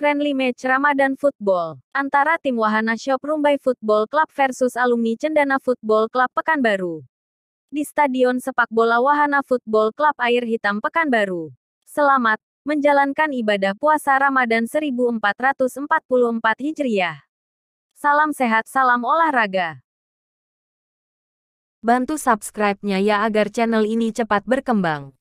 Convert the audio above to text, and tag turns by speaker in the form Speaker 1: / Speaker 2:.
Speaker 1: friendly match Ramadan Football antara tim Wahana Shop Rumbai Football Club versus alumni Cendana Football Club Pekanbaru. Di Stadion Sepak Bola Wahana Football Club Air Hitam Pekanbaru. Selamat menjalankan ibadah puasa Ramadan 1444 Hijriah. Salam sehat, salam olahraga.
Speaker 2: Bantu subscribe-nya ya agar channel ini cepat berkembang.